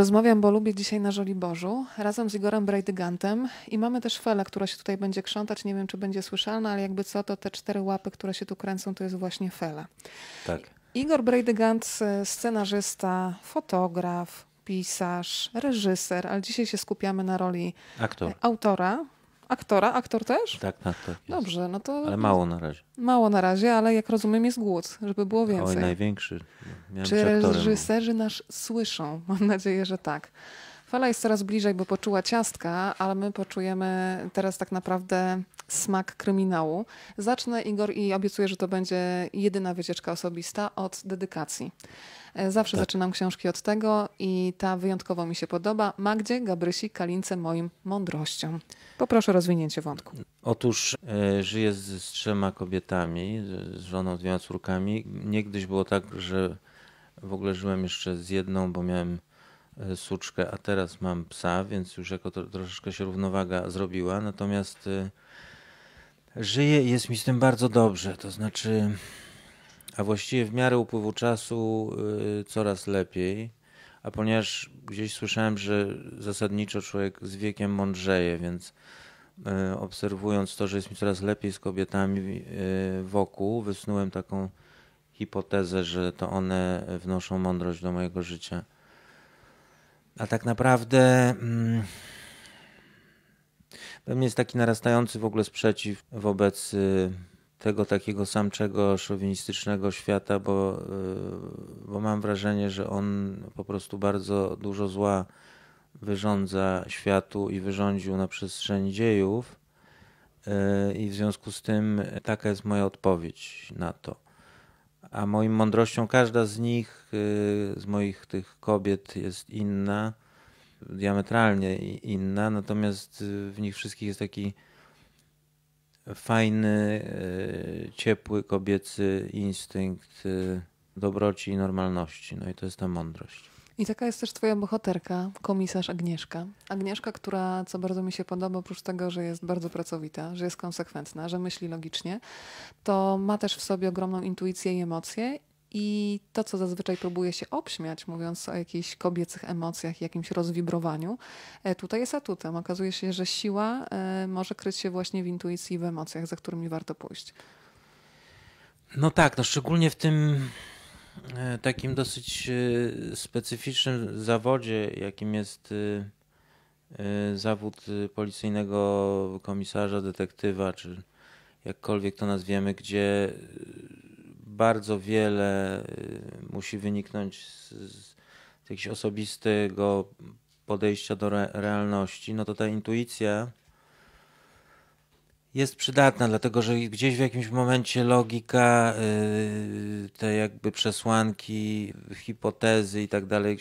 Rozmawiam, bo lubię dzisiaj na Bożu, razem z Igorem Brejdygantem i mamy też felę, która się tutaj będzie krzątać. Nie wiem, czy będzie słyszalna, ale jakby co, to te cztery łapy, które się tu kręcą, to jest właśnie fela. Tak. Igor Brejdygant, e, scenarzysta, fotograf, pisarz, reżyser, ale dzisiaj się skupiamy na roli Aktor. autora Aktora? Aktor też? Tak, aktor. Tak, jest. Dobrze, no to. Ale mało na razie. Mało na razie, ale jak rozumiem, jest głód, żeby było więcej. Oj, największy. Miałem Czy reżyserzy nas słyszą? Mam nadzieję, że tak. Fala jest coraz bliżej, bo poczuła ciastka, ale my poczujemy teraz tak naprawdę smak kryminału. Zacznę, Igor, i obiecuję, że to będzie jedyna wycieczka osobista od dedykacji. E, zawsze tak. zaczynam książki od tego i ta wyjątkowo mi się podoba. Magdzie Gabrysi Kalince moim mądrością. Poproszę o rozwinięcie wątku. Otóż e, żyję z, z, trzema kobietami, z żoną, dwiema córkami. Niegdyś było tak, że w ogóle żyłem jeszcze z jedną, bo miałem E, suczkę, a teraz mam psa, więc już jako to, troszeczkę się równowaga zrobiła. Natomiast y, żyję i jest mi z tym bardzo dobrze. To znaczy, a właściwie w miarę upływu czasu y, coraz lepiej. A ponieważ gdzieś słyszałem, że zasadniczo człowiek z wiekiem mądrzeje, więc y, obserwując to, że jest mi coraz lepiej z kobietami wokół, wysnułem taką hipotezę, że to one wnoszą mądrość do mojego życia. A tak naprawdę pewnie mm, we mnie jest taki narastający w ogóle sprzeciw wobec y, tego takiego samczego szowinistycznego świata, bo, y, bo mam wrażenie, że on po prostu bardzo dużo zła wyrządza światu i wyrządził na przestrzeni dziejów. Y, I w związku z tym taka jest moja odpowiedź na to a moim mądrością każda z nich, y, z moich tych kobiet jest inna, diametralnie inna, natomiast y, w nich wszystkich jest taki fajny, y, ciepły kobiecy instynkt dobroci i normalności. No i to jest ta mądrość. I taka jest też twoja bohaterka, komisarz Agnieszka. Agnieszka, która, co bardzo mi się podoba, oprócz tego, że jest bardzo pracowita, że jest konsekwentna, że myśli logicznie, to ma też w sobie ogromną intuicję i emocje i to, co zazwyczaj próbuje się obśmiać, mówiąc o jakichś kobiecych emocjach, jakimś rozwibrowaniu, e, tutaj jest atutem. Okazuje się, że siła e, może kryć się właśnie w intuicji i w emocjach, za którymi warto pójść. No tak, no szczególnie w tym E, takim dosyć e, specyficznym zawodzie, jakim jest e, zawód policyjnego komisarza, detektywa, czy jakkolwiek to nazwiemy, gdzie bardzo wiele musi wyniknąć z, z jakiegoś osobistego podejścia do re realności, no to ta intuicja jest przydatna, dlatego że gdzieś w jakimś momencie logika, y, te jakby przesłanki, hipotezy i tak dalej,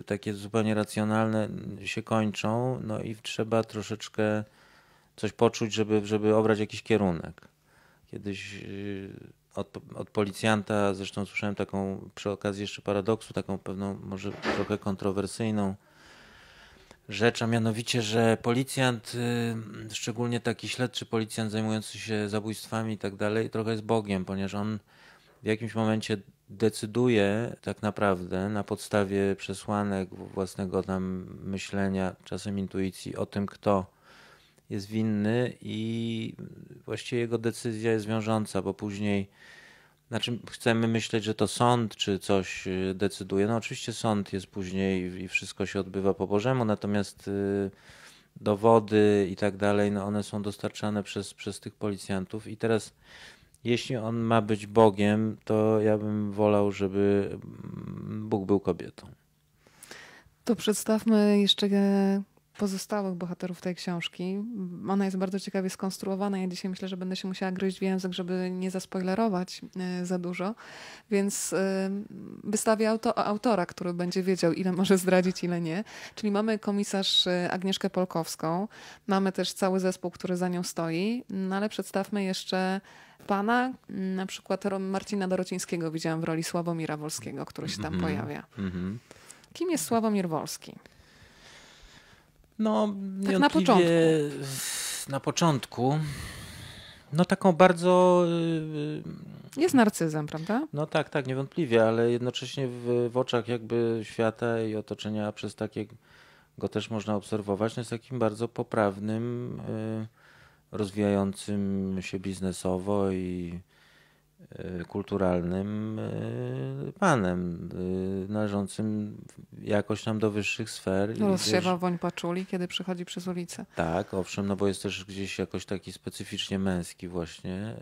y, takie zupełnie racjonalne się kończą, no i trzeba troszeczkę coś poczuć, żeby, żeby obrać jakiś kierunek. Kiedyś y, od, od policjanta, zresztą słyszałem taką przy okazji jeszcze paradoksu, taką pewną może trochę kontrowersyjną rzecz, a mianowicie, że policjant, y, szczególnie taki śledczy policjant zajmujący się zabójstwami i tak dalej, trochę jest Bogiem, ponieważ on w jakimś momencie decyduje tak naprawdę na podstawie przesłanek własnego tam myślenia, czasem intuicji o tym, kto jest winny i właściwie jego decyzja jest wiążąca, bo później znaczy, chcemy myśleć, że to sąd czy coś y, decyduje. No, oczywiście sąd jest później i wszystko się odbywa po Bożemu, natomiast y, dowody i tak dalej, no one są dostarczane przez, przez tych policjantów. I teraz, jeśli on ma być Bogiem, to ja bym wolał, żeby mm, Bóg był kobietą. To przedstawmy jeszcze pozostałych bohaterów tej książki. Ona jest bardzo ciekawie skonstruowana. Ja dzisiaj myślę, że będę się musiała gryźć w język, żeby nie zaspoilerować e, za dużo. Więc e, wystawię auto, autora, który będzie wiedział, ile może zdradzić, ile nie. Czyli mamy komisarz e, Agnieszkę Polkowską. Mamy też cały zespół, który za nią stoi. No ale przedstawmy jeszcze pana, na przykład Marcina Dorocińskiego widziałam w roli Sławomira Wolskiego, który się tam mm -hmm. pojawia. Mm -hmm. Kim jest Sławomir Wolski? No, tak na początku. Na początku. No taką bardzo... Y, y, jest narcyzem, prawda? No tak, tak, niewątpliwie, ale jednocześnie w, w oczach jakby świata i otoczenia przez takie go też można obserwować, no jest takim bardzo poprawnym, y, rozwijającym się biznesowo i E, kulturalnym e, panem, e, należącym jakoś tam do wyższych sfer. Rozsiewa wiesz, woń paczuli, kiedy przychodzi przez ulicę. Tak, owszem, no bo jest też gdzieś jakoś taki specyficznie męski właśnie.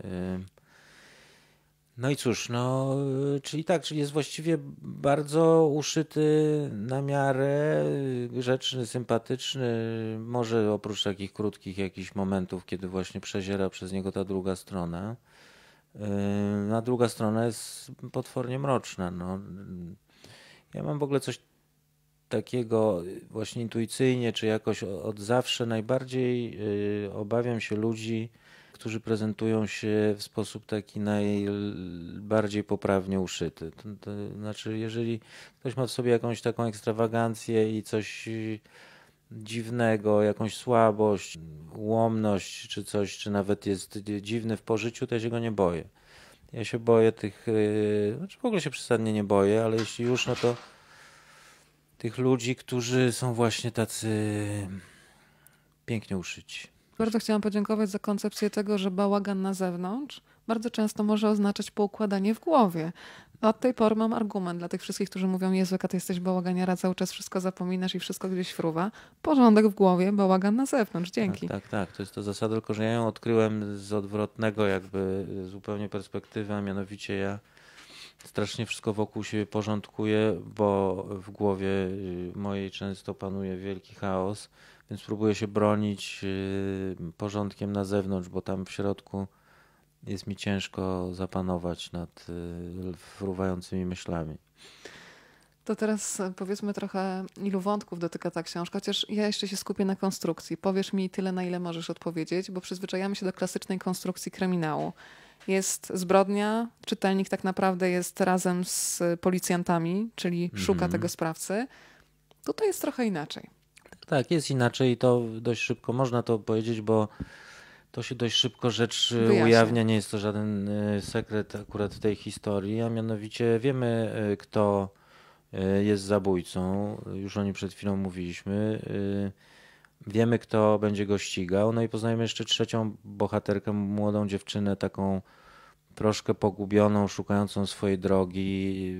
No i cóż, no, czyli tak, czyli jest właściwie bardzo uszyty na miarę, grzeczny, sympatyczny, może oprócz takich krótkich jakichś momentów, kiedy właśnie przeziera przez niego ta druga strona. Yy, A druga strona jest potwornie mroczna. No. Ja mam w ogóle coś takiego właśnie intuicyjnie, czy jakoś od zawsze najbardziej yy, obawiam się ludzi, którzy prezentują się w sposób taki najbardziej poprawnie uszyty. To, to znaczy, jeżeli ktoś ma w sobie jakąś taką ekstrawagancję i coś dziwnego, jakąś słabość, łomność czy coś, czy nawet jest dziwny w pożyciu, to ja się go nie boję. Ja się boję tych, y, znaczy w ogóle się przesadnie nie boję, ale jeśli już, no to tych ludzi, którzy są właśnie tacy pięknie uszyci. Bardzo chciałam podziękować za koncepcję tego, że bałagan na zewnątrz bardzo często może oznaczać poukładanie w głowie. Od tej pory mam argument dla tych wszystkich, którzy mówią, Jezu, jaka ty jesteś bałaganiara, cały czas wszystko zapominasz i wszystko gdzieś fruwa. Porządek w głowie, bałagan na zewnątrz, tak, dzięki. Tak, tak, tak. to jest to zasada, tylko że ja ją odkryłem z odwrotnego jakby zupełnie perspektywy, a mianowicie ja strasznie wszystko wokół siebie porządkuję, bo w głowie y, mojej często panuje wielki chaos, więc próbuję się bronić y, porządkiem na zewnątrz, bo tam w środku jest mi ciężko zapanować nad y, fruwającymi myślami. To teraz e, powiedzmy trochę, ilu wątków dotyka ta książka, chociaż ja jeszcze się skupię na konstrukcji. Powiesz mi tyle, na ile możesz odpowiedzieć, bo przyzwyczajamy się do klasycznej konstrukcji kryminału. Jest zbrodnia, czytelnik tak naprawdę jest razem z policjantami, czyli szuka mhm. tego sprawcy. Tutaj jest trochę inaczej. Tak, jest inaczej i to dość szybko można to powiedzieć, bo to się dość szybko rzecz y, Wyjaśnia. ujawnia, nie jest to żaden y, sekret akurat w tej historii, a mianowicie wiemy, y, kto jest zabójcą. Już o nim przed chwilą mówiliśmy. Wiemy, kto będzie go ścigał. No i poznajemy jeszcze trzecią bohaterkę, młodą dziewczynę, taką troszkę pogubioną, szukającą swojej drogi,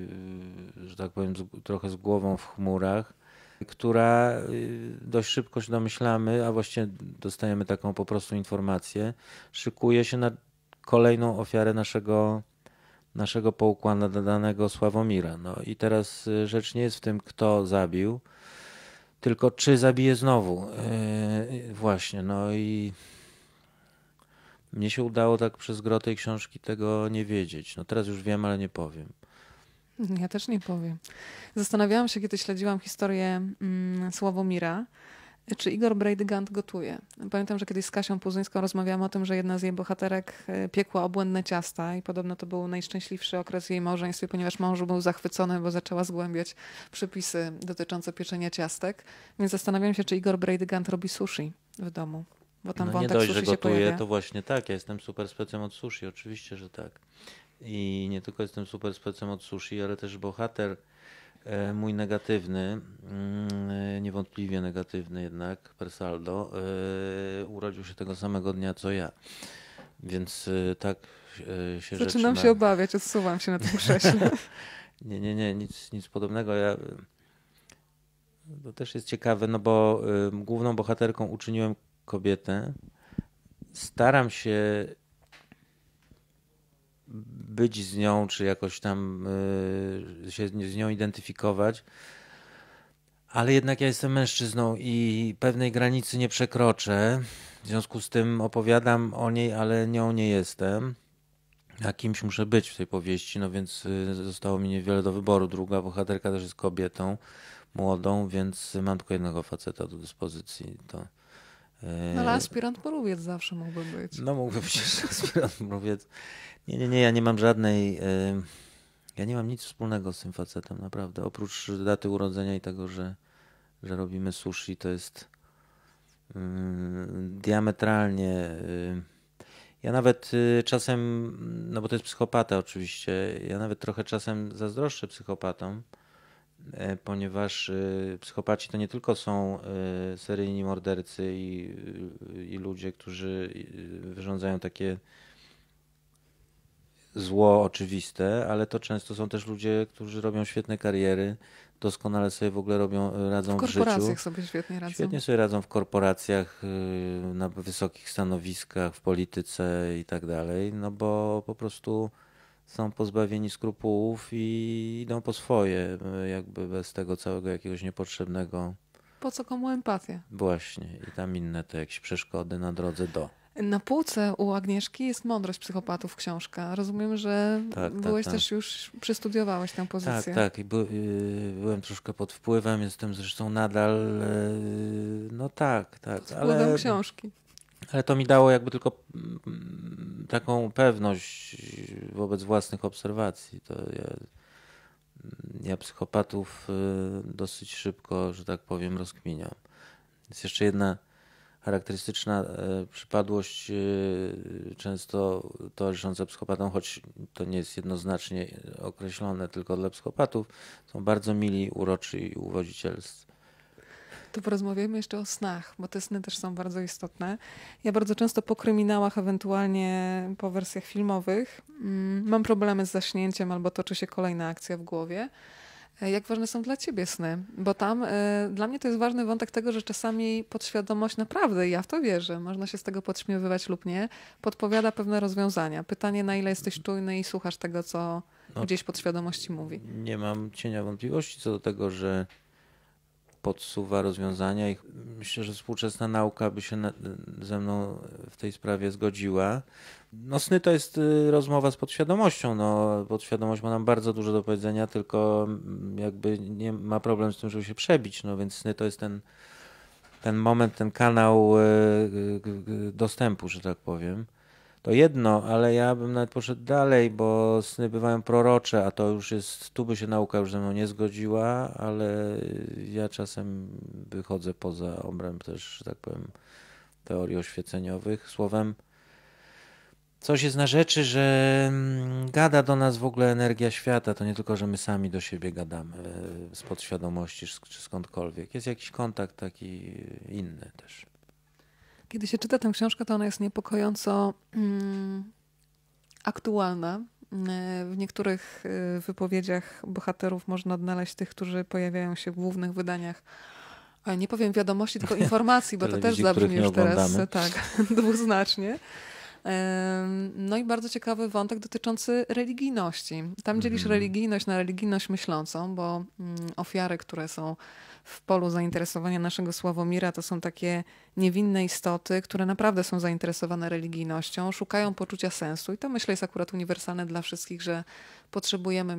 że tak powiem, trochę z głową w chmurach która y, dość szybko się domyślamy, a właśnie dostajemy taką po prostu informację, szykuje się na kolejną ofiarę naszego, naszego danego Sławomira. No i teraz y, rzecz nie jest w tym, kto zabił, tylko czy zabije znowu. Yy, właśnie, no i mnie się udało tak przez grotę książki tego nie wiedzieć. No teraz już wiem, ale nie powiem. Ja też nie powiem. Zastanawiałam się, kiedy śledziłam historię mm, Sławomira, czy Igor Braidygant gotuje. Pamiętam, że kiedyś z Kasią Puzyńską rozmawiałam o tym, że jedna z jej bohaterek e, piekła obłędne ciasta i podobno to był najszczęśliwszy okres jej małżeństwa, ponieważ mąż był zachwycony, bo zaczęła zgłębiać przepisy dotyczące pieczenia ciastek. Więc zastanawiam się, czy Igor Braidygant robi sushi w domu. Bo tam no wątek nie dość, sushi że gotuje, to właśnie tak. Ja jestem super specem od sushi, oczywiście, że tak. I nie tylko jestem super specem od sushi, ale też bohater e, mój negatywny, mm, niewątpliwie negatywny jednak, Persaldo, e, urodził się tego samego dnia co ja. Więc e, tak się Zaczynam się obawiać, odsuwam się na tym krześle. nie, nie, nie, nic, nic podobnego. Ja... To też jest ciekawe, no bo główną bohaterką uczyniłem kobietę. Staram się być z nią, czy jakoś tam y, się z nią identyfikować. Ale jednak ja jestem mężczyzną i pewnej granicy nie przekroczę. W związku z tym opowiadam o niej, ale nią nie jestem. Ja kimś muszę być w tej powieści, no więc y, zostało mi niewiele do wyboru. Druga bohaterka też jest kobietą młodą, więc mam tylko jednego faceta do dyspozycji. To... No ale e, aspirant mrówiec zawsze mógłby być. No mógłby być aspirant mrówiec. Nie, nie, nie, ja nie mam żadnej... Ja nie mam nic wspólnego z tym facetem, naprawdę. Oprócz daty urodzenia i tego, że, że robimy sushi, to jest mm, diametralnie... ja nawet y, czasem, no bo to jest psychopata oczywiście, ja nawet trochę czasem zazdroszczę psychopatom, E, ponieważ e, psychopaci to nie tylko są e, seryjni mordercy i, i ludzie, którzy wyrządzają takie zło oczywiste, ale to często są też ludzie, którzy robią świetne kariery, doskonale sobie w ogóle robią, radzą w, w życiu. W korporacjach sobie świetnie radzą. Świetnie sobie radzą w korporacjach, na wysokich stanowiskach, w polityce i tak dalej, no bo po prostu są pozbawieni skrupułów i idą po swoje, jakby bez tego całego jakiegoś niepotrzebnego. Po co komu empatia? Właśnie, i tam inne te jakieś przeszkody na drodze do. Na półce u Agnieszki jest Mądrość Psychopatów książka. Rozumiem, że tak, tak, byłeś tak, też tak. już, przestudiowałeś tę pozycję. Tak, tak. by, y, byłem troszkę pod wpływem, jestem zresztą nadal, y, no tak, tak. Pod wpływem ale... książki. Ale to mi dało jakby tylko mm, taką pewność wobec własnych obserwacji. To ja, mm, ja psychopatów y, dosyć szybko, że tak powiem, rozkminiam. Jest jeszcze jedna charakterystyczna e, przypadłość, y, często towarzysząca psychopatom, choć to nie jest jednoznacznie określone tylko dla psychopatów, są bardzo mili, uroczy i uwodzicielscy to porozmawiamy jeszcze o snach, bo te sny też są bardzo istotne. Ja bardzo często po kryminałach, ewentualnie po wersjach filmowych, mm, mam problemy z zaśnięciem albo toczy się kolejna akcja w głowie. E, jak ważne są dla ciebie sny? Bo tam y, dla mnie to jest ważny wątek tego, że czasami podświadomość naprawdę, ja w to wierzę, można się z tego podśmiewywać lub nie, podpowiada pewne rozwiązania. Pytanie, na ile jesteś mhm. czujny i słuchasz tego, co no, gdzieś podświadomości mówi. Nie mam cienia wątpliwości co do tego, że podsuwa rozwiązania i myślę, że współczesna nauka by się na, ze mną w tej sprawie zgodziła. No sny to jest y, rozmowa z podświadomością, no podświadomość ma nam bardzo dużo do powiedzenia, tylko mm, jakby nie ma problem z tym, żeby się przebić, no więc sny to jest ten, ten moment, ten kanał y, y, dostępu, że tak powiem. To jedno, ale ja bym nawet poszedł dalej, bo sny bywają prorocze, a to już jest, tu by się nauka już ze mną nie zgodziła, ale ja czasem wychodzę poza obręb też, że tak powiem, teorii oświeceniowych. Słowem, coś jest na rzeczy, że mm, gada do nas w ogóle energia świata. To nie tylko, że my sami do siebie gadamy z podświadomości czy skądkolwiek. Jest jakiś kontakt taki inny też. Kiedy się czyta tę książkę, to ona jest niepokojąco mm, aktualna. Mm, w niektórych y, wypowiedziach bohaterów można odnaleźć tych, którzy pojawiają się w głównych wydaniach. Nie powiem wiadomości, tylko informacji, bo to też zabrzmi już teraz tak, dwuznacznie. No i bardzo ciekawy wątek dotyczący religijności. Tam mhm. dzielisz religijność na religijność myślącą, bo mm, ofiary, które są w polu zainteresowania naszego Sławomira to są takie niewinne istoty, które naprawdę są zainteresowane religijnością, szukają poczucia sensu i to myślę jest akurat uniwersalne dla wszystkich, że potrzebujemy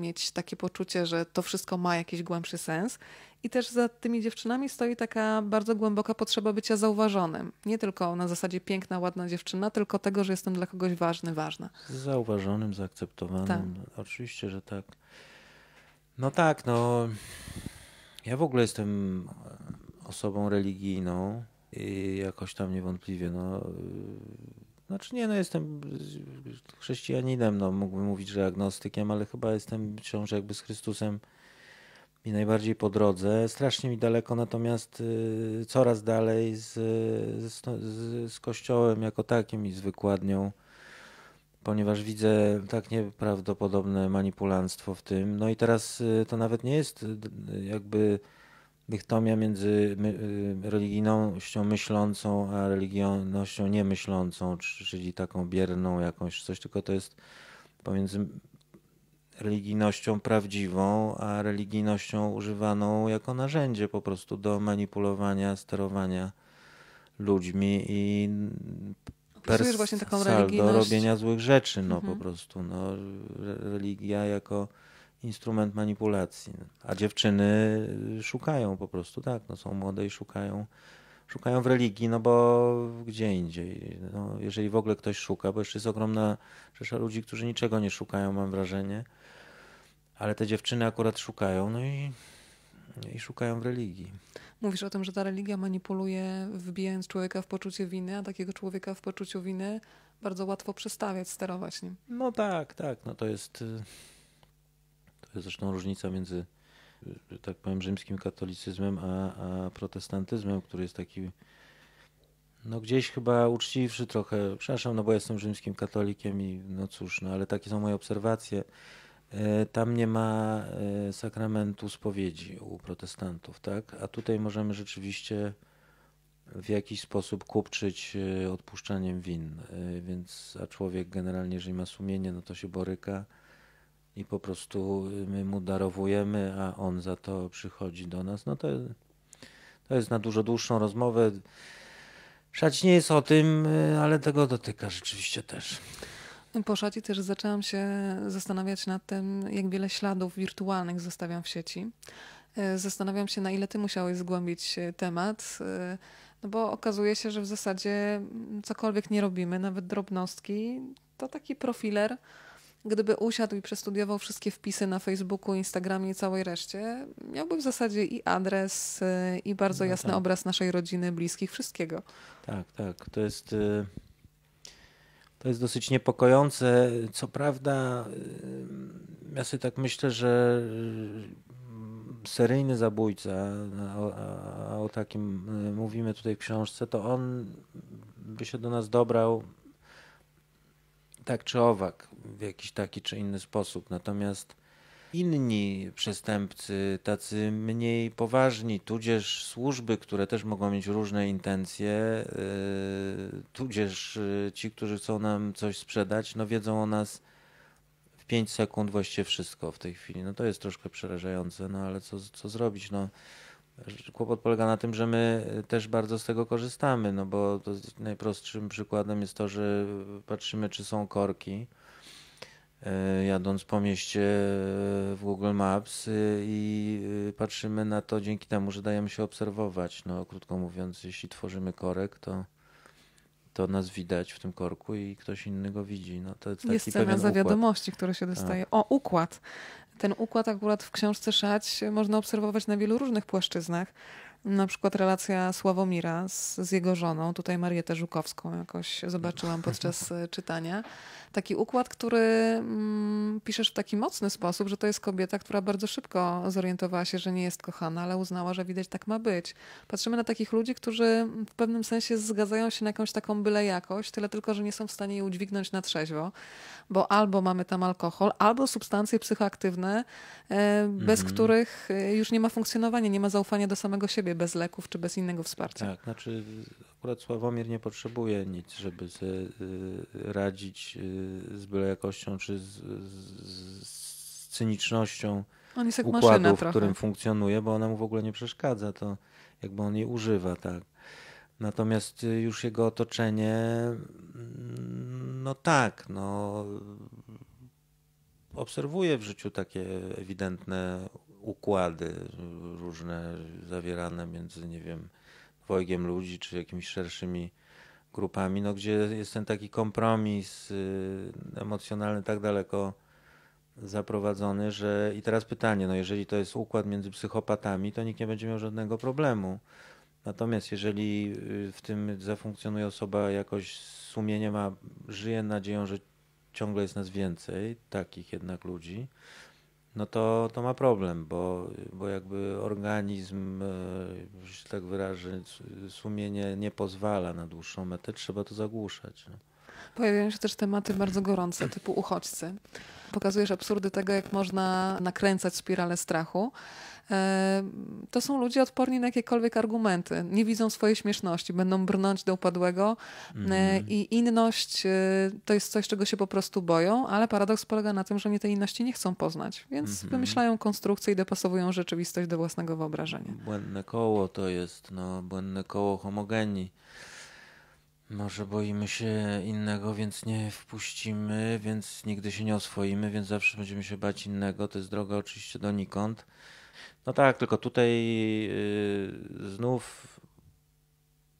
mieć takie poczucie, że to wszystko ma jakiś głębszy sens i też za tymi dziewczynami stoi taka bardzo głęboka potrzeba bycia zauważonym. Nie tylko na zasadzie piękna, ładna dziewczyna, tylko tego, że jestem dla kogoś ważny, ważna. Zauważonym, zaakceptowanym. Tak. Oczywiście, że tak. No tak, no ja w ogóle jestem e, osobą religijną i jakoś tam niewątpliwie, no. E, znaczy nie, no jestem chrześcijaninem, no mógłbym mówić, że agnostykiem, ale chyba jestem wciąż jakby z Chrystusem mi najbardziej po drodze. Strasznie mi daleko, natomiast e, coraz dalej z, z, z Kościołem jako takim i z wykładnią ponieważ widzę tak nieprawdopodobne manipulanstwo w tym. No i teraz y, to nawet nie jest y, jakby dychtomia między y, religijnością myślącą, a religijnością niemyślącą, czyli taką bierną jakąś coś, tylko to jest pomiędzy religijnością prawdziwą, a religijnością używaną jako narzędzie po prostu do manipulowania, sterowania ludźmi i pers- właśnie taką do robienia złych rzeczy, no mhm. po prostu. No, religia jako instrument manipulacji. A dziewczyny y, szukają po prostu, tak, no są młode i szukają, szukają w religii, no bo gdzie indziej. No, jeżeli w ogóle ktoś szuka, bo jeszcze jest ogromna rzesza ludzi, którzy niczego nie szukają, mam wrażenie, ale te dziewczyny akurat szukają, no i, i szukają w religii. Mówisz o tym, że ta religia manipuluje, wbijając człowieka w poczucie winy, a takiego człowieka w poczuciu winy bardzo łatwo przestawiać, sterować nim. No tak, tak. No to jest, y, to jest zresztą różnica między, że y, tak powiem, rzymskim katolicyzmem a, a protestantyzmem, który jest taki no gdzieś chyba uczciwszy trochę. Przepraszam, no bo jestem rzymskim katolikiem i no cóż, no ale takie są moje obserwacje. E, tam nie ma e, sakramentu spowiedzi u protestantów, tak? A tutaj możemy rzeczywiście w jakiś sposób kupczyć e, odpuszczaniem win. Więc a człowiek generalnie, jeżeli ma sumienie, no to się boryka i po prostu my mu darowujemy, a on za to przychodzi do nas. No to, to jest na dużo dłuższą rozmowę. Szać nie jest o tym, ale tego dotyka rzeczywiście też. Po szacie też zaczęłam się zastanawiać nad tym, jak wiele śladów wirtualnych zostawiam w sieci. E, zastanawiam się, na ile ty musiałeś zgłębić e, temat, e, no bo okazuje się, że w zasadzie mm, cokolwiek nie robimy, nawet drobnostki, to taki profiler, gdyby usiadł i przestudiował wszystkie wpisy na Facebooku, Instagramie i całej reszcie, miałby w zasadzie i adres, i bardzo no jasny tak. obraz naszej rodziny, bliskich, wszystkiego. Tak, tak. To jest. Y to jest dosyć niepokojące. Co prawda, ja sobie tak myślę, że seryjny zabójca, a o, a o takim y, mówimy tutaj w książce, to on by się do nas dobrał tak czy owak, w jakiś taki czy inny sposób. Natomiast inni przestępcy, tacy mniej poważni, tudzież służby, które też mogą mieć różne intencje, y, tudzież y, ci, którzy chcą nam coś sprzedać, no wiedzą o nas w 5 sekund właściwie wszystko w tej chwili. No to jest troszkę przerażające, no ale co, co zrobić, no. Kłopot polega na tym, że my też bardzo z tego korzystamy, no bo najprostszym przykładem jest to, że patrzymy, czy są korki, E, jadąc po mieście e, w Google Maps e, i patrzymy na to dzięki temu, że dajemy się obserwować. No, krótko mówiąc, jeśli tworzymy korek, to, to nas widać w tym korku i ktoś inny go widzi. No, to jest taki jest cena za wiadomości, które się tak. dostaje. O, układ. Ten układ akurat w książce Szać można obserwować na wielu różnych płaszczyznach. Na przykład relacja Sławomira z, z jego żoną, tutaj Marietę Żukowską jakoś zobaczyłam podczas czytania taki układ, który mm, piszesz w taki mocny sposób, że to jest kobieta, która bardzo szybko zorientowała się, że nie jest kochana, ale uznała, że widać tak ma być. Patrzymy na takich ludzi, którzy w pewnym sensie zgadzają się na jakąś taką byle jakość, tyle tylko, że nie są w stanie jej udźwignąć na trzeźwo, bo albo mamy tam alkohol, albo substancje psychoaktywne, e, bez mm których e, już nie ma funkcjonowania, nie ma zaufania do samego siebie, bez leków czy bez innego wsparcia. Tak, znaczy akurat Sławomir nie potrzebuje nic, żeby sobie y, radzić y, z byle jakością czy z, z, z cynicznością on jest jak układu, w trochę. którym funkcjonuje, bo ona mu w ogóle nie przeszkadza, to jakby on jej używa, tak. Natomiast y, już jego otoczenie, mm, no tak, no obserwuję w życiu takie ewidentne układy różne zawierane między, nie wiem, dwojgiem ludzi czy jakimiś szerszymi grupami, no gdzie jest ten taki kompromis y, emocjonalny tak daleko zaprowadzony, że i teraz pytanie, no jeżeli to jest układ między psychopatami, to nikt nie będzie miał żadnego problemu. Natomiast jeżeli y, w tym zafunkcjonuje osoba jakoś sumienie ma, żyje nadzieją, że ciągle jest nas więcej, takich jednak ludzi, no to, to ma problem, bo, bo jakby organizm, e, że tak wyrażę, sumienie nie pozwala na dłuższą metę, trzeba to zagłuszać. No. Pojawiają się też tematy bardzo gorące, typu uchodźcy. Pokazujesz absurdy tego, jak można nakręcać spiralę strachu. E, to są ludzie odporni na jakiekolwiek argumenty. Nie widzą swojej śmieszności, będą brnąć do upadłego mm. i inność e, to jest coś, czego się po prostu boją, ale paradoks polega na tym, że nie tej inności nie chcą poznać, więc mm -hmm. wymyślają konstrukcje i dopasowują rzeczywistość do własnego wyobrażenia. Błędne koło to jest, no, błędne koło homogenii. Może boimy się innego, więc nie wpuścimy, więc nigdy się nie oswoimy, więc zawsze będziemy się bać innego. To jest droga oczywiście donikąd. No tak, tylko tutaj yy, znów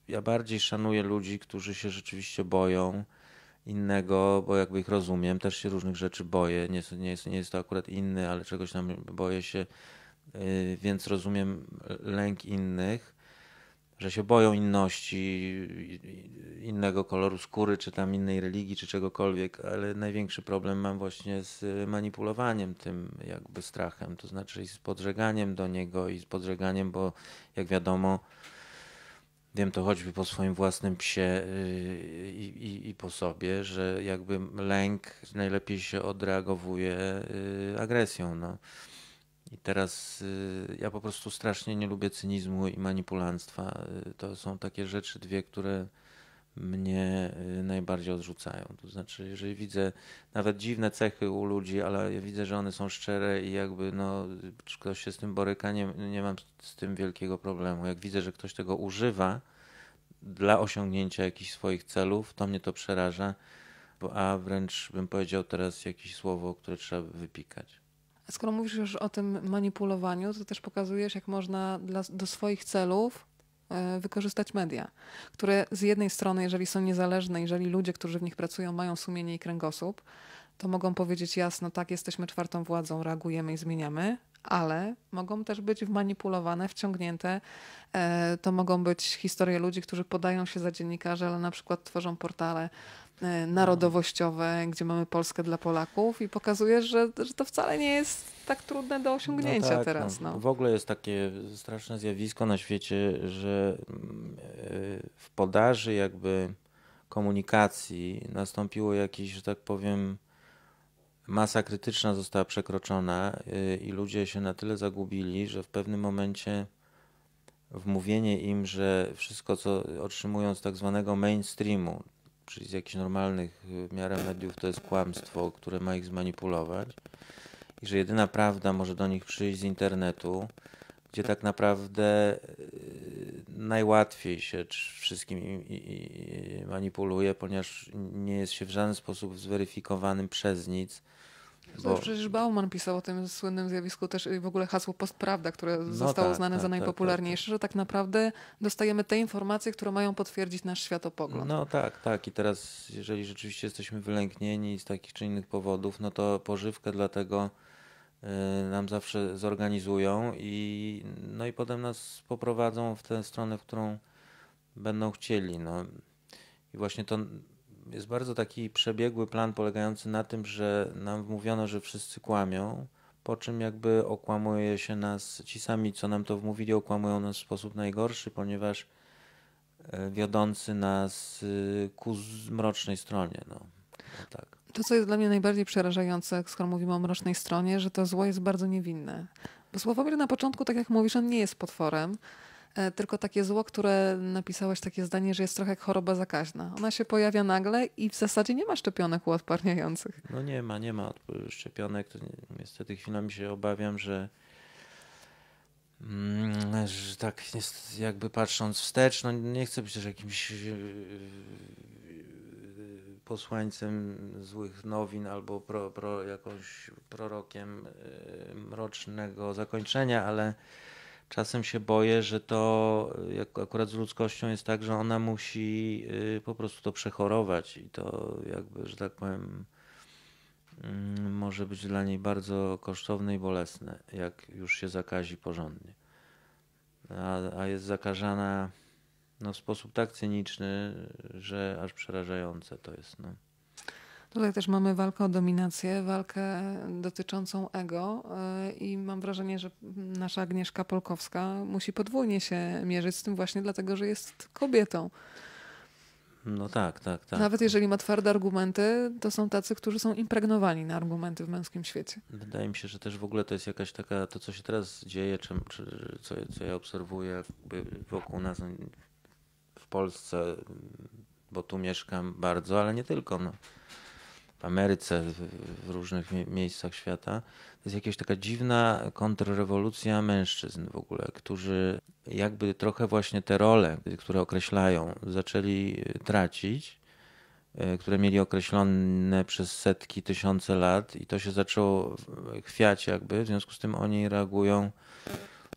ja bardziej szanuję ludzi, którzy się rzeczywiście boją innego, bo jakby ich rozumiem, też się różnych rzeczy boję. Nie, nie, jest, nie jest to akurat inny, ale czegoś tam boję się, yy, więc rozumiem lęk innych że się boją inności, innego koloru skóry, czy tam innej religii, czy czegokolwiek, ale największy problem mam właśnie z manipulowaniem tym jakby strachem, to znaczy i z podżeganiem do niego i z podżeganiem, bo jak wiadomo, wiem to choćby po swoim własnym psie yy, i, i, i po sobie, że jakby lęk najlepiej się odreagowuje yy, agresją. No. I teraz y, ja po prostu strasznie nie lubię cynizmu i manipulanstwa. Y, to są takie rzeczy dwie, które mnie y, najbardziej odrzucają. To znaczy, jeżeli widzę nawet dziwne cechy u ludzi, ale ja widzę, że one są szczere i jakby no, ktoś się z tym boryka, nie, nie mam z tym wielkiego problemu. Jak widzę, że ktoś tego używa dla osiągnięcia jakichś swoich celów, to mnie to przeraża, a wręcz bym powiedział teraz jakieś słowo, które trzeba wypikać. Skoro mówisz już o tym manipulowaniu, to też pokazujesz, jak można dla, do swoich celów e, wykorzystać media, które z jednej strony, jeżeli są niezależne, jeżeli ludzie, którzy w nich pracują, mają sumienie i kręgosłup, to mogą powiedzieć jasno, tak, jesteśmy czwartą władzą, reagujemy i zmieniamy, ale mogą też być wmanipulowane, wciągnięte. E, to mogą być historie ludzi, którzy podają się za dziennikarzy, ale na przykład tworzą portale E, narodowościowe, gdzie mamy Polskę dla Polaków i pokazujesz, że, że to wcale nie jest tak trudne do osiągnięcia no tak, teraz. No. no. W ogóle jest takie straszne zjawisko na świecie, że mm, e, w podaży jakby komunikacji nastąpiło jakieś, że tak powiem, masa krytyczna została przekroczona e, i ludzie się na tyle zagubili, że w pewnym momencie wmówienie im, że wszystko, co otrzymują z tak zwanego mainstreamu, czyli z jakichś normalnych y, w miarę mediów to jest kłamstwo, które ma ich zmanipulować i że jedyna prawda może do nich przyjść z internetu, gdzie tak naprawdę y, najłatwiej się wszystkim manipuluje, ponieważ nie jest się w żaden sposób zweryfikowanym przez nic bo... już przecież Bauman pisał o tym słynnym zjawisku też w ogóle hasło postprawda, które no zostało tak, uznane tak, za tak, najpopularniejsze, tak, że tak. tak naprawdę dostajemy te informacje, które mają potwierdzić nasz światopogląd. No tak, tak. I teraz, jeżeli rzeczywiście jesteśmy wylęknieni z takich czy innych powodów, no to pożywkę dlatego y, nam zawsze zorganizują i, no i potem nas poprowadzą w tę stronę, w którą będą chcieli. No. I właśnie to jest bardzo taki przebiegły plan polegający na tym, że nam wmówiono, że wszyscy kłamią, po czym jakby okłamuje się nas, ci sami, co nam to wmówili, okłamują nas w sposób najgorszy, ponieważ e, wiodący nas e, ku mrocznej stronie. No. no tak. To, co jest dla mnie najbardziej przerażające, skoro mówimy o mrocznej stronie, że to zło jest bardzo niewinne. Bo Sławomir na początku, tak jak mówisz, on nie jest potworem. E, tylko takie zło, które napisałaś takie zdanie, że jest trochę jak choroba zakaźna. Ona się pojawia nagle i w zasadzie nie ma szczepionek uodparniających. No nie ma, nie ma szczepionek. Niestety chwilami się obawiam, że mm, że tak jakby patrząc wstecz, no nie chcę być też jakimś e, e, posłańcem złych nowin albo pro, pro, jakąś prorokiem mrocznego zakończenia, ale czasem się boję, że to jak akurat z ludzkością jest tak, że ona musi y, po prostu to przechorować i to jakby, że tak powiem, mm, może być dla niej bardzo kosztowne i bolesne, jak już się zakazi porządnie. A, a jest zakażana no, w sposób tak cyniczny, że aż przerażające to jest. No. Tutaj też mamy walkę o dominację, walkę dotyczącą ego e, i mam wrażenie, że nasza Agnieszka Polkowska musi podwójnie się mierzyć z tym właśnie dlatego, że jest kobietą. No tak, tak, tak. Nawet jeżeli ma twarde argumenty, to są tacy, którzy są impregnowani na argumenty w męskim świecie. Wydaje mi się, że też w ogóle to jest jakaś taka, to co się teraz dzieje, czy, czy co, co ja obserwuję wokół nas w Polsce, bo tu mieszkam bardzo, ale nie tylko. No w Ameryce, w różnych miejscach świata. To jest jakaś taka dziwna kontrrewolucja mężczyzn w ogóle, którzy jakby trochę właśnie te role, które określają, zaczęli e, tracić, e, które mieli określone przez setki, tysiące lat i to się zaczęło e, chwiać jakby, w związku z tym oni reagują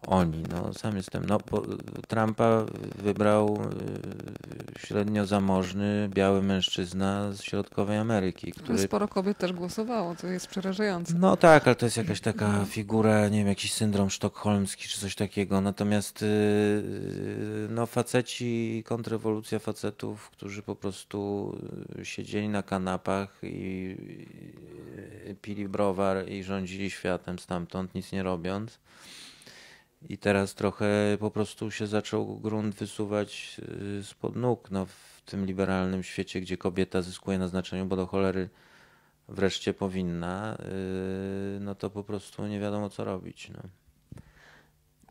oni. No, sam jestem. No, po, Trumpa wybrał y, średnio zamożny, biały mężczyzna z środkowej Ameryki. Który... Sporo kobiet też głosowało, to jest przerażające. No tak, ale to jest jakaś taka figura, nie wiem, jakiś syndrom sztokholmski czy coś takiego. Natomiast y, y, no, faceci, kontrrewolucja facetów, którzy po prostu siedzieli na kanapach i, i pili browar i rządzili światem stamtąd, nic nie robiąc. I teraz trochę po prostu się zaczął grunt wysuwać y, spod nóg no, w tym liberalnym świecie, gdzie kobieta zyskuje na znaczeniu, bo do cholery wreszcie powinna, y, no to po prostu nie wiadomo co robić. No.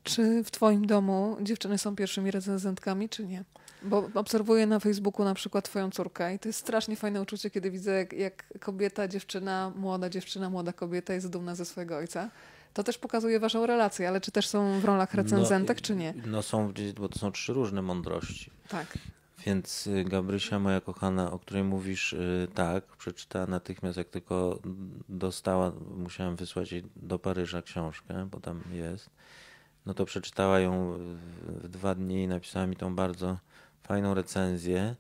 Czy w Twoim domu dziewczyny są pierwszymi recenzentkami, czy nie? Bo obserwuję na Facebooku na przykład Twoją córkę i to jest strasznie fajne uczucie, kiedy widzę, jak, jak kobieta, dziewczyna, młoda dziewczyna, młoda kobieta jest dumna ze swojego ojca. To też pokazuje waszą relację, ale czy też są w rolach no, recenzentek, no, czy nie? No są, bo to są trzy różne mądrości. Tak. Więc y, Gabrysia, moja kochana, o której mówisz, y, tak, przeczytała natychmiast, jak tylko dostała, musiałem wysłać jej do Paryża książkę, bo tam jest. No to przeczytała ją w dwa dni i napisała mi tą bardzo fajną recenzję.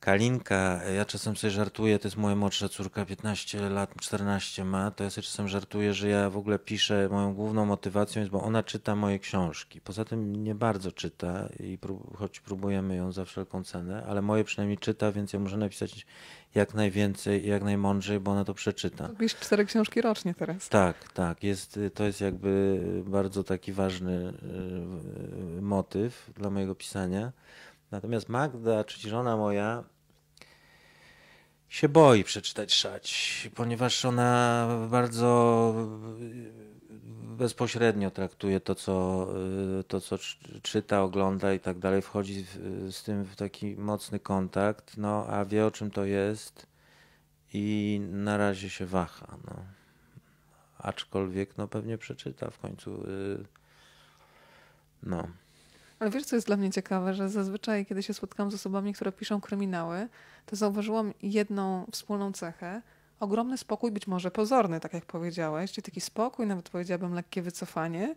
Kalinka, ja czasem sobie żartuję, to jest moja młodsza córka, 15 lat, 14 ma, to ja sobie czasem żartuję, że ja w ogóle piszę, moją główną motywacją jest, bo ona czyta moje książki. Poza tym nie bardzo czyta, i prób, choć próbujemy ją za wszelką cenę, ale moje przynajmniej czyta, więc ja muszę napisać jak najwięcej i jak najmądrzej, bo ona to przeczyta. Robisz cztery książki rocznie teraz. Tak, tak. Jest, y, to jest jakby bardzo taki ważny y, motyw dla mojego pisania. Natomiast Magda, czyli żona moja, się boi przeczytać szać, ponieważ ona bardzo bezpośrednio traktuje to, co, y, to, co czyta, ogląda i tak dalej. Wchodzi z tym w taki mocny kontakt, no a wie o czym to jest i na razie się waha. No. Aczkolwiek no pewnie przeczyta w końcu. Y, no. Ale wiesz, co jest dla mnie ciekawe, że zazwyczaj, kiedy się spotkam z osobami, które piszą kryminały, to zauważyłam jedną wspólną cechę. Ogromny spokój, być może pozorny, tak jak powiedziałeś, czyli taki spokój, nawet powiedziałabym lekkie wycofanie,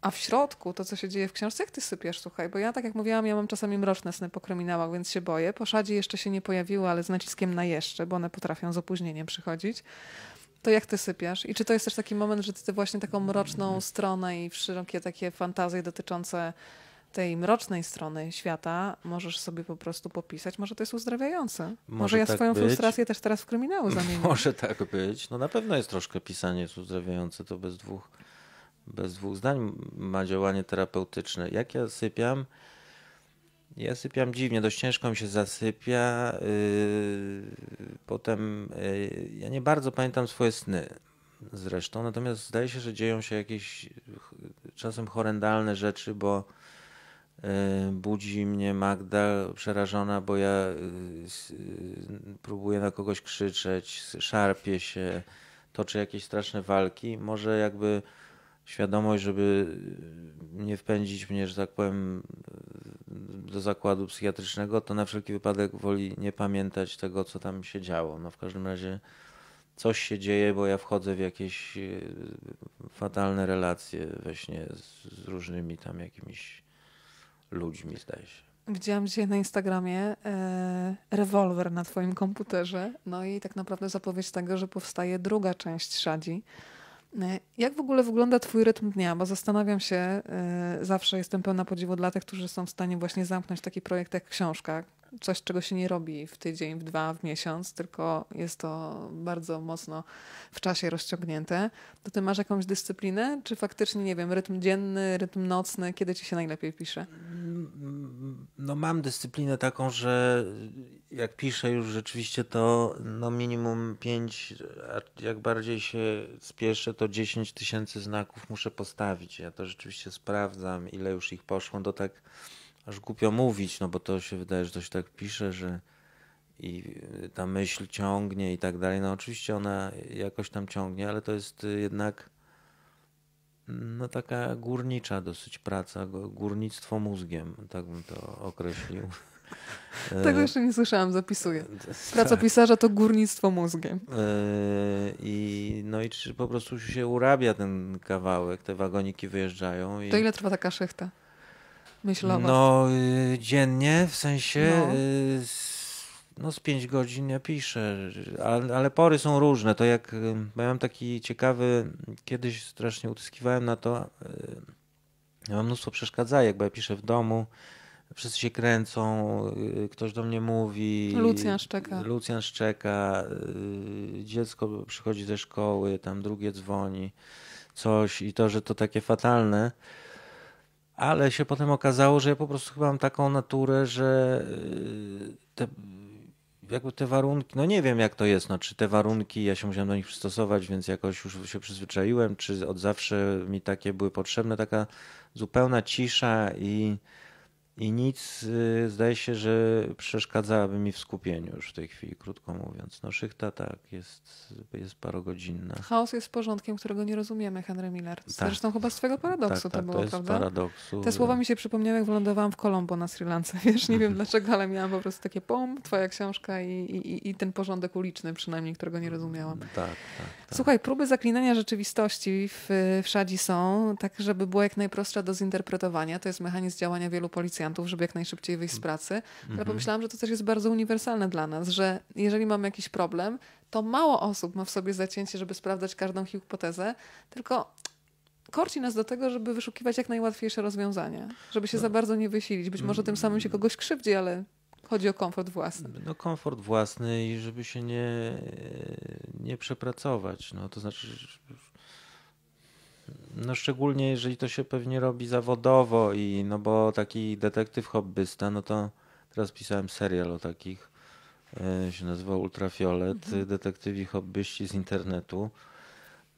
a w środku to, co się dzieje w książce, jak ty sypiesz, słuchaj, bo ja, tak jak mówiłam, ja mam czasami mroczne sny po kryminałach, więc się boję. Po jeszcze się nie pojawiły, ale z naciskiem na jeszcze, bo one potrafią z opóźnieniem przychodzić. To jak ty sypiasz? I czy to jest też taki moment, że ty właśnie taką mroczną mhm. stronę i wszelkie takie fantazje dotyczące tej mrocznej strony świata możesz sobie po prostu popisać. Może to jest uzdrawiające. Może, może ja tak swoją być. frustrację też teraz w kryminały zamienię. Może tak być. No na pewno jest troszkę pisanie jest uzdrawiające, to bez dwóch, bez dwóch zdań ma działanie terapeutyczne. Jak ja sypiam, ja sypiam dziwnie, dość ciężko mi się zasypia. Yy, potem yy, ja nie bardzo pamiętam swoje sny zresztą, natomiast zdaje się, że dzieją się jakieś czasem horrendalne rzeczy, bo E, budzi mnie Magda przerażona, bo ja y, y, próbuję na kogoś krzyczeć, szarpię się, toczę jakieś straszne walki. Może jakby świadomość, żeby nie wpędzić mnie, że tak powiem, do zakładu psychiatrycznego, to na wszelki wypadek woli nie pamiętać tego, co tam się działo. No w każdym razie coś się dzieje, bo ja wchodzę w jakieś y, fatalne relacje we śnie z, z różnymi tam jakimiś ludźmi, zdaje się. Widziałam dzisiaj na Instagramie e, rewolwer na twoim komputerze, no i tak naprawdę zapowiedź tego, że powstaje druga część Szadzi. E, jak w ogóle wygląda twój rytm dnia? Bo zastanawiam się, e, zawsze jestem pełna podziwu dla tych, którzy są w stanie właśnie zamknąć taki projekt jak książka, coś, czego się nie robi w tydzień, w dwa, w miesiąc, tylko jest to bardzo mocno w czasie rozciągnięte, to ty masz jakąś dyscyplinę? Czy faktycznie, nie wiem, rytm dzienny, rytm nocny, kiedy ci się najlepiej pisze? No mam dyscyplinę taką, że jak piszę już rzeczywiście to no minimum 5, a jak bardziej się spieszę, to 10 tysięcy znaków muszę postawić. Ja to rzeczywiście sprawdzam, ile już ich poszło do no, tak aż głupio mówić, no bo to się wydaje, że to się tak pisze, że i y, ta myśl ciągnie i tak dalej. No oczywiście ona jakoś tam ciągnie, ale to jest y, jednak no taka górnicza dosyć praca, górnictwo mózgiem, tak bym to określił. Tego jeszcze nie słyszałam, zapisuję. Tak. Praca pisarza to górnictwo mózgiem. E, I, no i czy po prostu się urabia ten kawałek, te wagoniki wyjeżdżają. I... To ile trwa taka szychta? myślowa? No y, dziennie, w sensie no. Y, no z pięć godzin ja piszę, ale, ale, pory są różne. To jak miałem taki ciekawy, kiedyś strasznie utyskiwałem na to, y, ja mam mnóstwo przeszkadzajek, bo ja piszę w domu, wszyscy się kręcą, y, ktoś do mnie mówi. Lucjan szczeka. Lucjan szczeka, dziecko przychodzi ze szkoły, tam drugie dzwoni, coś i to, że to takie fatalne ale się potem okazało, że ja po prostu chyba mam taką naturę, że y, te, jakby te warunki, no nie wiem jak to jest, no czy te warunki, ja się musiałem do nich przystosować, więc jakoś już się przyzwyczaiłem, czy od zawsze mi takie były potrzebne, taka zupełna cisza i i nic y, zdaje się, że przeszkadzałaby mi w skupieniu już w tej chwili, krótko mówiąc. No szychta tak, jest, jest parogodzinna. Chaos jest porządkiem, którego nie rozumiemy, Henry Miller. Tak. Zresztą chyba z twojego tak, paradoksu tak, tak, to było, to jest prawda? paradoksu. Te słowa mi się przypomniały, jak wylądowałam w Kolombo na Sri Lance. Wiesz, nie wiem mhm. dlaczego, ale miałam po prostu takie pom, twoja książka i, i, i ten porządek uliczny przynajmniej, którego nie rozumiałam. Mm, tak, tak, tak. Słuchaj, próby zaklinania rzeczywistości w, w Szadzi są, tak żeby było jak najprostsza do zinterpretowania. To jest mechanizm działania wielu policjantów policjantów, żeby jak najszybciej wyjść z mm. pracy, mhm. ale pomyślałam, że to też jest bardzo uniwersalne dla nas, że jeżeli mamy jakiś problem, to mało osób ma w sobie zacięcie, żeby sprawdzać każdą hipotezę, tylko korci nas do tego, żeby wyszukiwać jak najłatwiejsze rozwiązania, żeby się no. za bardzo nie wysilić. Być może tym mm. samym się kogoś krzywdzi, ale chodzi o komfort własny. No komfort własny i żeby się nie, nie przepracować. No, to znaczy, no szczególnie jeżeli to się pewnie robi zawodowo i no bo taki detektyw hobbysta, no to teraz pisałem serial o takich, e, się nazywa Ultrafiolet, mhm. detektywi hobbyści z internetu.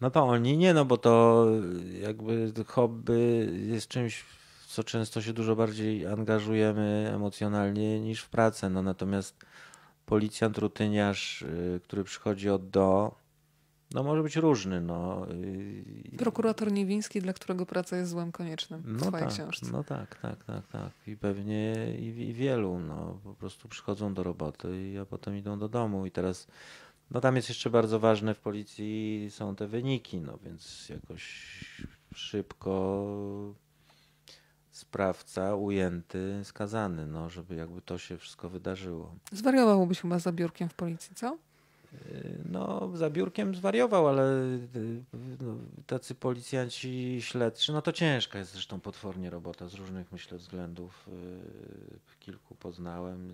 No to oni nie, no bo to e, jakby hobby jest czymś, w co często się dużo bardziej angażujemy emocjonalnie niż w pracę. No natomiast policjant, rutyniarz, e, który przychodzi od do, no może być różny. No. Y, Prokurator Niwiński, dla którego praca jest złem koniecznym w swojej no tak, książce. No tak, tak, tak, tak. I pewnie i, i, wielu no, po prostu przychodzą do roboty, a potem idą do domu. I teraz, no tam jest jeszcze bardzo ważne w policji są te wyniki, no więc jakoś szybko sprawca ujęty, skazany, no żeby jakby to się wszystko wydarzyło. Zwariowałbyś chyba za biurkiem w policji, co? No, za biurkiem zwariował, ale y, no, tacy policjanci śledczy, no to ciężka jest zresztą potwornie robota z różnych, myślę, względów. Y, kilku poznałem,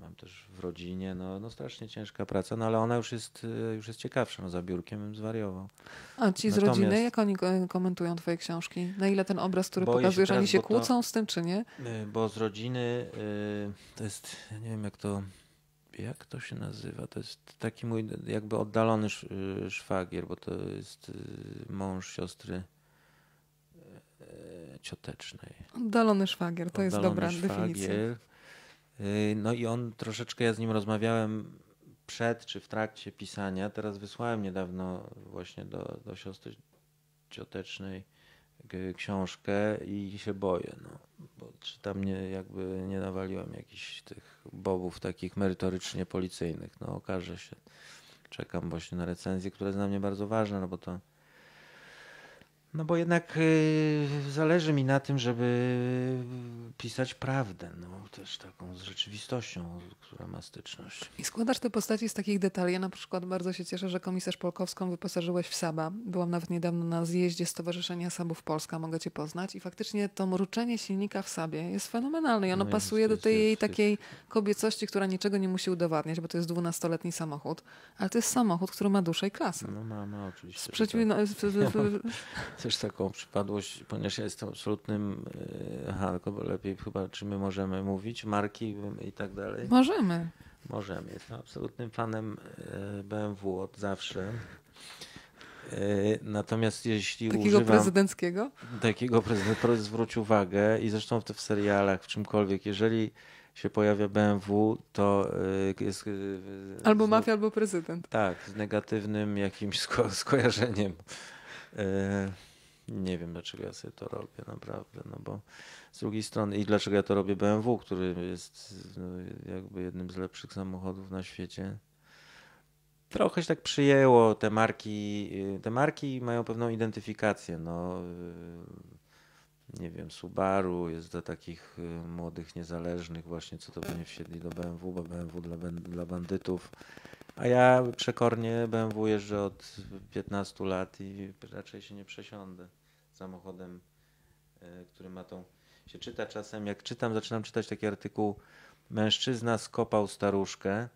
mam też w rodzinie, no, no strasznie ciężka praca, no ale ona już jest, y, już jest ciekawsza, no za biurkiem zwariował. A ci z rodziny, jak oni e, komentują twoje książki? Na ile ten obraz, który pokazujesz, teraz, oni się kłócą to, z tym, czy nie? Bo z rodziny, to jest, nie wiem jak to jak to się nazywa? To jest taki mój jakby oddalony y, szwagier, bo to jest y, mąż siostry y, ciotecznej. Oddalony szwagier, to oddalony jest dobra szwagier. definicja. No i on troszeczkę, ja z nim rozmawiałem przed czy w trakcie pisania. Teraz wysłałem niedawno właśnie do, do siostry ciotecznej książkę i się boję, no. Bo czy tam nie, jakby nie nawaliłem jakichś tych bobów takich merytorycznie policyjnych. No okaże się. Czekam właśnie na recenzje, które jest dla mnie bardzo ważne, no bo to no bo jednak y, zależy mi na tym, żeby y, pisać prawdę, no też taką z rzeczywistością, która ma styczność. I składasz te postaci z takich detali. Ja na przykład bardzo się cieszę, że komisarz Polkowską wyposażyłeś w Saba. Byłam nawet niedawno na zjeździe Stowarzyszenia Sabów Polska, mogę cię poznać i faktycznie to mruczenie silnika w Sabie jest fenomenalne i ono no pasuje jest, do tej jest, jej jest. takiej kobiecości, która niczego nie musi udowadniać, bo to jest dwunastoletni samochód, ale to jest samochód, który ma duszę i klasę. No ma, ma oczywiście. Sprzeciw... Tak. No, w, w, w, też taką przypadłość, ponieważ ja jestem absolutnym e, Hanko, bo lepiej chyba, czy my możemy mówić, marki i tak dalej. Możemy. Możemy. Jestem absolutnym fanem e, BMW od zawsze. E, natomiast jeśli takiego używam... Takiego prezydenckiego? Takiego prezydenta, zwróć uwagę i zresztą w, w serialach, w czymkolwiek, jeżeli się pojawia BMW, to jest... Albo mafia, albo prezydent. Tak, z negatywnym jakimś sko skojarzeniem nie wiem, dlaczego ja sobie to robię, naprawdę, no bo z drugiej strony i dlaczego ja to robię BMW, który jest no, jakby jednym z lepszych samochodów na świecie. Trochę się tak przyjęło, te marki, y, te marki mają pewną identyfikację, no y, nie wiem, Subaru jest dla takich y, młodych, niezależnych właśnie, co to nie wsiedli do BMW, bo BMW dla, dla bandytów. A ja przekornie BMW jeżdżę od 15 lat i raczej się nie przesiądę samochodem, e, który ma tą... się czyta czasem, jak czytam, zaczynam czytać taki artykuł Mężczyzna skopał staruszkę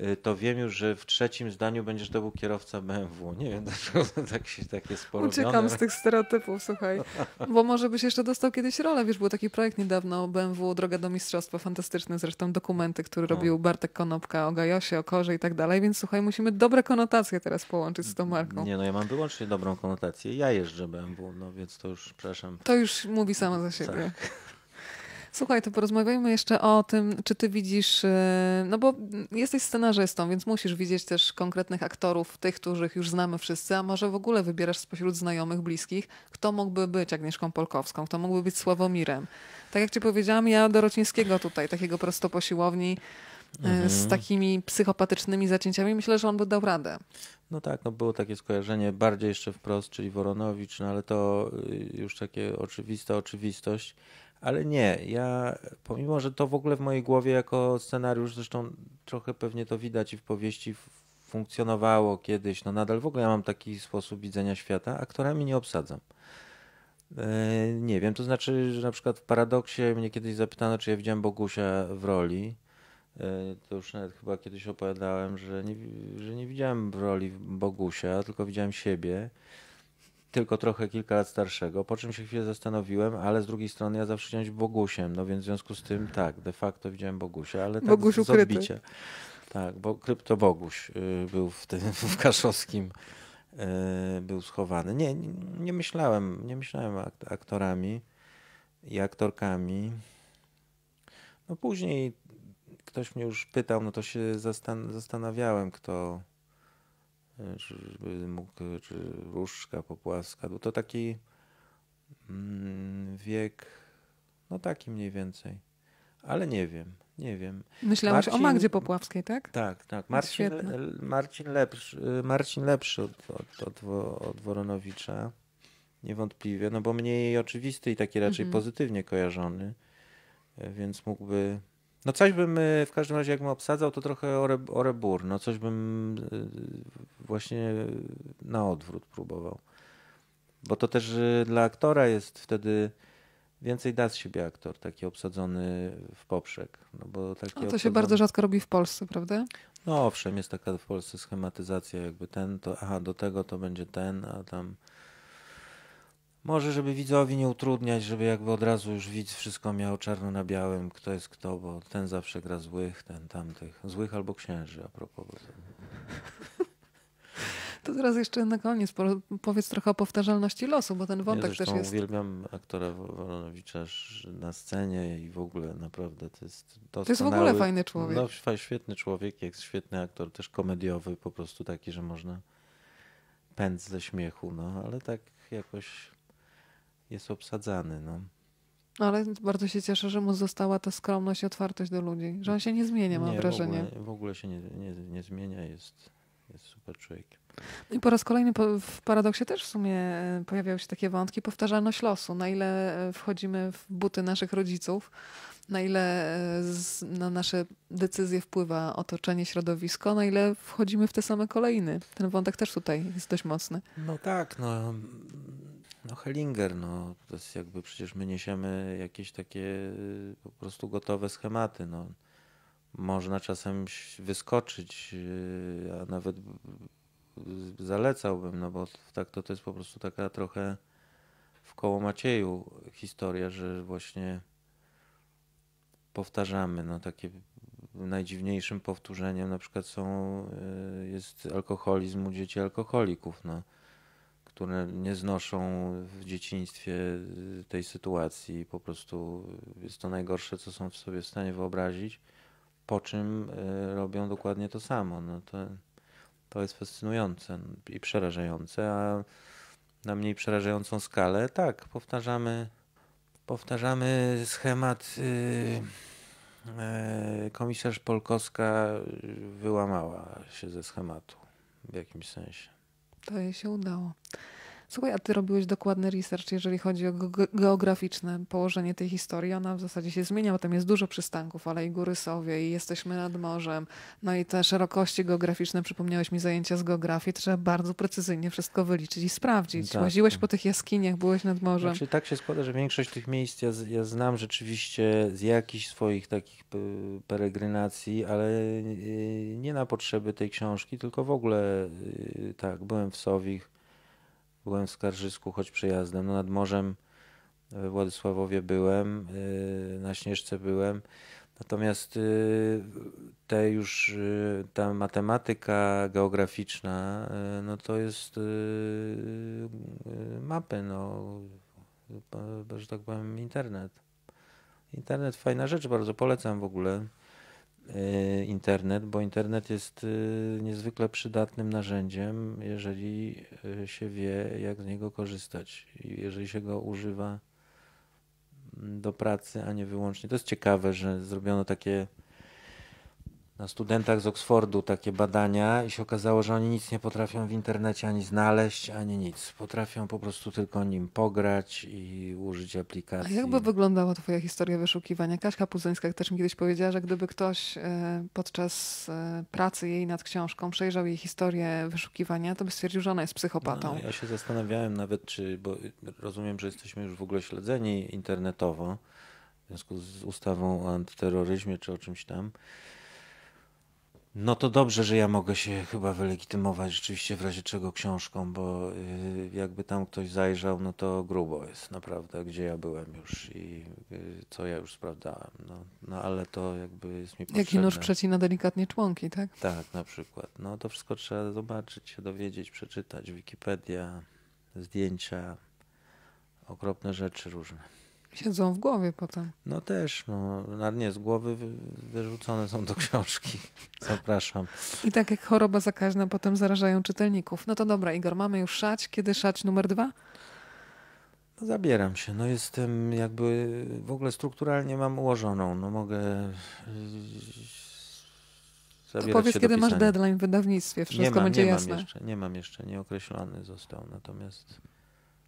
Y, to wiem już, że w trzecim zdaniu będziesz to był kierowca BMW. Nie wiem, dlaczego tak się takie sporo. Uciekam z tych stereotypów, słuchaj. Bo może byś jeszcze dostał kiedyś rolę. Wiesz, był taki projekt niedawno BMW Droga do Mistrzostwa, fantastyczny zresztą dokumenty, który no. robił Bartek Konopka o Gajosie, o Korze i tak dalej. Więc słuchaj, musimy dobre konotacje teraz połączyć z tą mm, marką. Nie, no ja mam wyłącznie dobrą konotację. Ja jeżdżę BMW, no więc to już, przepraszam. To już mówi samo za siebie. Tak. Słuchaj, to porozmawiajmy jeszcze o tym, czy ty widzisz, y, no bo jesteś scenarzystą, więc musisz widzieć też konkretnych aktorów, tych, których już znamy wszyscy, a może w ogóle wybierasz spośród znajomych, bliskich, kto mógłby być Agnieszką Polkowską, kto mógłby być Sławomirem. Tak jak ci powiedziałam, ja Dorocińskiego tutaj, takiego prosto po siłowni, y, mhm. z takimi psychopatycznymi zacięciami, myślę, że on by dał radę. No tak, no było takie skojarzenie bardziej jeszcze wprost, czyli Woronowicz, no ale to y, już takie oczywista oczywistość. Ale nie, ja pomimo, że to w ogóle w mojej głowie jako scenariusz, zresztą trochę pewnie to widać i w powieści funkcjonowało kiedyś, no nadal w ogóle ja mam taki sposób widzenia świata, aktorami nie obsadzam. E, nie wiem, to znaczy, że na przykład w Paradoksie mnie kiedyś zapytano, czy ja widziałem Bogusia w roli. E, to już nawet chyba kiedyś opowiadałem, że nie, że nie widziałem w roli Bogusia, tylko widziałem siebie tylko trochę kilka lat starszego, po czym się chwilę zastanowiłem, ale z drugiej strony ja zawsze chciałem być Bogusiem, no więc w związku z tym tak, de facto widziałem Bogusia, ale tak Bogusz z, z odbicia. Tak, bo kryptoboguś y, był w, tym, w Kaszowskim, y, był schowany. Nie, nie myślałem, nie myślałem aktorami i aktorkami. No później ktoś mnie już pytał, no to się zastan zastanawiałem, kto, czy mógł, czy Różka, Popłaska, bo to taki mm, wiek, no taki mniej więcej, ale nie wiem. Nie wiem. Myślałeś Marcin, o Magdzie Popławskiej, tak? Tak, tak. Marcin, Marcin, lepszy, y, Marcin lepszy od, od, od, od Woronowicza, niewątpliwie, no bo mniej oczywisty i taki raczej mm -hmm. pozytywnie kojarzony, y, więc mógłby no coś bym y, w każdym razie, jakbym obsadzał, to trochę o rebur. No coś bym y, właśnie na odwrót próbował. Bo to też y, dla aktora jest wtedy więcej da z siebie aktor, taki obsadzony w poprzek. No bo taki A to obsadzony... się bardzo rzadko robi w Polsce, prawda? No owszem, jest taka w Polsce schematyzacja, jakby ten, to aha, do tego to będzie ten, a tam... Może, żeby widzowi nie utrudniać, żeby jakby od razu już widz wszystko miał czarno na białym, kto jest kto, bo ten zawsze gra złych, ten tamtych. Złych albo księży, a propos. To teraz jeszcze na koniec powiedz trochę o powtarzalności losu, bo ten wątek też jest... uwielbiam aktora Wolonowicza na scenie i w ogóle naprawdę to jest doskonały... To jest w ogóle fajny człowiek. No, świetny człowiek, jest świetny aktor, też komediowy, po prostu taki, że można pędz ze śmiechu, no ale tak jakoś jest obsadzany. No. Ale bardzo się cieszę, że mu została ta skromność i otwartość do ludzi, że on się nie zmienia, mam nie, wrażenie. W ogóle, w ogóle się nie, nie, nie zmienia, jest, jest super człowiek. I po raz kolejny w paradoksie też w sumie e, pojawiały się takie wątki, powtarzalność losu, na ile e, wchodzimy w buty naszych rodziców, na ile e, na nasze decyzje wpływa otoczenie, środowisko, na ile wchodzimy w te same kolejny. Ten wątek też tutaj jest dość mocny. No tak, no no Hellinger, no to jest jakby przecież my niesiemy jakieś takie y, po prostu gotowe schematy, no. Można czasem wyskoczyć, y, a nawet y, zalecałbym, no bo tak to, to jest po prostu taka trochę w koło Macieju historia, że właśnie powtarzamy, no takie najdziwniejszym powtórzeniem na przykład są, jest alkoholizm u dzieci alkoholików, no które nie znoszą w dzieciństwie y, tej sytuacji. Po prostu jest to najgorsze, co są w sobie w stanie wyobrazić, po czym y, robią dokładnie to samo. No to, to jest fascynujące i przerażające, a na mniej przerażającą skalę, tak, powtarzamy, powtarzamy schemat yy, komisarz Polkowska wyłamała się ze schematu w jakimś sensie. To jej się udało. Słuchaj, a ty robiłeś dokładny research, jeżeli chodzi o geograficzne położenie tej historii. Ona w zasadzie się zmienia, bo tam jest dużo przystanków, ale i góry Sowie, i jesteśmy nad morzem. No i te szerokości geograficzne, przypomniałeś mi zajęcia z geografii, trzeba bardzo precyzyjnie wszystko wyliczyć i sprawdzić. Tak. Łaziłeś po tych jaskiniach, byłeś nad morzem. Znaczy, tak się składa, że większość tych miejsc ja, ja znam rzeczywiście z jakichś swoich takich peregrinacji, ale y, nie na potrzeby tej książki, tylko w ogóle y, tak, byłem w Sowich Byłem w Skarżysku, choć przejazdem. No, nad morzem e, we Władysławowie byłem, e, na Śnieżce byłem. Natomiast e, te już ta matematyka geograficzna, no to jest mapy, no, że tak powiem, internet. Internet fajna rzecz, bardzo polecam w ogóle. Y, internet, bo internet jest y, niezwykle przydatnym narzędziem, jeżeli y, się wie, jak z niego korzystać, jeżeli się go używa mm, do pracy, a nie wyłącznie. To jest ciekawe, że zrobiono takie na studentach z Oksfordu takie badania i się okazało, że oni nic nie potrafią w internecie ani znaleźć, ani nic. Potrafią po prostu tylko nim pograć i użyć aplikacji. A jakby wyglądała twoja historia wyszukiwania? Kaśka Pudzońska też mi kiedyś powiedziała, że gdyby ktoś e, podczas e, pracy jej nad książką przejrzał jej historię wyszukiwania, to by stwierdził, że ona jest psychopatą. No, no, ja się zastanawiałem nawet, czy, bo rozumiem, że jesteśmy już w ogóle śledzeni internetowo w związku z ustawą o antyterroryzmie czy o czymś tam. No to dobrze, że ja mogę się chyba wylegitymować rzeczywiście w razie czego książką, bo y, jakby tam ktoś zajrzał, no to grubo jest naprawdę, gdzie ja byłem już i y, co ja już sprawdzałem. No, no ale to jakby jest mi potrzebne. Jaki nóż przecina delikatnie członki, tak? Tak, na przykład. No to wszystko trzeba zobaczyć, się dowiedzieć, przeczytać. Wikipedia, zdjęcia, okropne rzeczy różne. Siedzą w głowie potem. No też, no, ale nie, z głowy wyrzucone są do książki. Zapraszam. I tak jak choroba zakaźna potem zarażają czytelników. No to dobra, Igor, mamy już szać. Kiedy szać numer dwa? No zabieram się. No jestem jakby w ogóle strukturalnie mam ułożoną. No mogę e, to powiedz, kiedy masz deadline w wydawnictwie, wszystko nie mam, będzie nie jasne. Mam jeszcze, nie mam jeszcze, nieokreślony został, natomiast...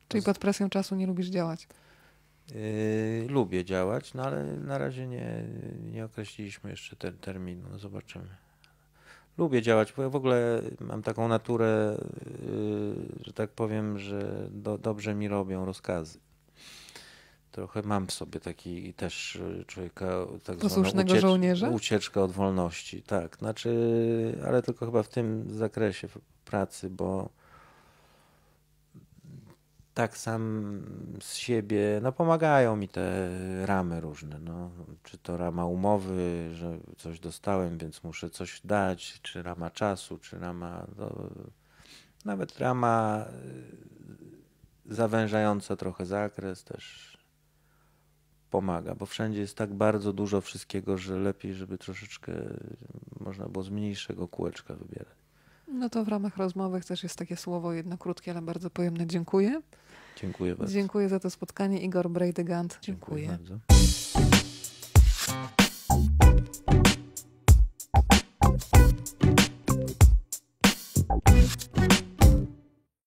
Czyli pod presją czasu nie lubisz działać? Yy, lubię działać, no ale na razie nie, nie określiliśmy jeszcze ten termin, no zobaczymy. Lubię działać, bo ja w ogóle mam taką naturę, yy, że tak powiem, że do, dobrze mi robią rozkazy. Trochę mam w sobie taki też yy, człowieka, tak Posłusznego żołnierza? Ucieczka od wolności, tak. Znaczy, ale tylko chyba w tym zakresie pracy, bo tak sam z siebie, no pomagają mi te ramy różne, no. czy to rama umowy, że coś dostałem, więc muszę coś dać, czy rama czasu, czy rama, no, nawet rama y, zawężająca trochę zakres też pomaga, bo wszędzie jest tak bardzo dużo wszystkiego, że lepiej, żeby troszeczkę można było z mniejszego kółeczka wybierać. No to w ramach rozmowy też jest takie słowo, jedno krótkie, ale bardzo pojemne. Dziękuję. Dziękuję bardzo. Dziękuję za to spotkanie. Igor Brejdygant. Dziękuję. Dziękuję bardzo.